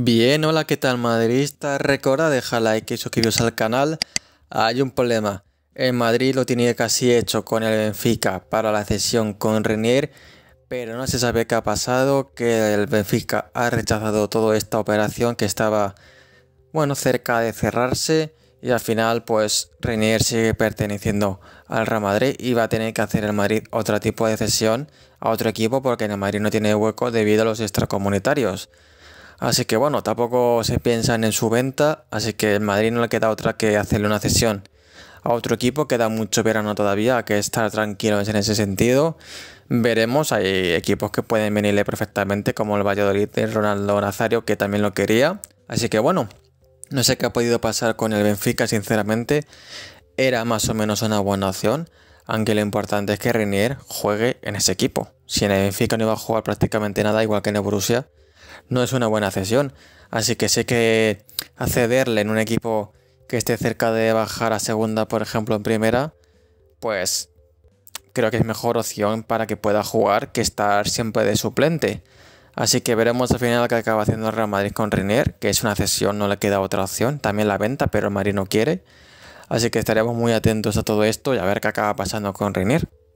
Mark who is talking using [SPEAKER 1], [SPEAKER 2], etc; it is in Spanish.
[SPEAKER 1] Bien, hola, ¿qué tal madridista? Recuerda dejar like y suscribiros al canal. Hay un problema. En Madrid lo tenía casi hecho con el Benfica para la cesión con Renier, pero no se sabe qué ha pasado, que el Benfica ha rechazado toda esta operación que estaba, bueno, cerca de cerrarse y al final pues Renier sigue perteneciendo al Real Madrid y va a tener que hacer el Madrid otro tipo de cesión a otro equipo porque en el Madrid no tiene hueco debido a los extracomunitarios. Así que bueno, tampoco se piensan en su venta, así que el Madrid no le queda otra que hacerle una cesión a otro equipo. Queda mucho verano todavía, hay que estar tranquilos en ese sentido. Veremos, hay equipos que pueden venirle perfectamente, como el Valladolid el Ronaldo Nazario, que también lo quería. Así que bueno, no sé qué ha podido pasar con el Benfica, sinceramente. Era más o menos una buena opción, aunque lo importante es que Renier juegue en ese equipo. Si en el Benfica no iba a jugar prácticamente nada, igual que en el Borussia, no es una buena cesión. Así que sé que accederle en un equipo que esté cerca de bajar a segunda, por ejemplo, en primera, pues creo que es mejor opción para que pueda jugar que estar siempre de suplente. Así que veremos al final qué acaba haciendo el Real Madrid con Renier, que es una cesión, no le queda otra opción. También la venta, pero el Madrid no quiere. Así que estaremos muy atentos a todo esto y a ver qué acaba pasando con Renier.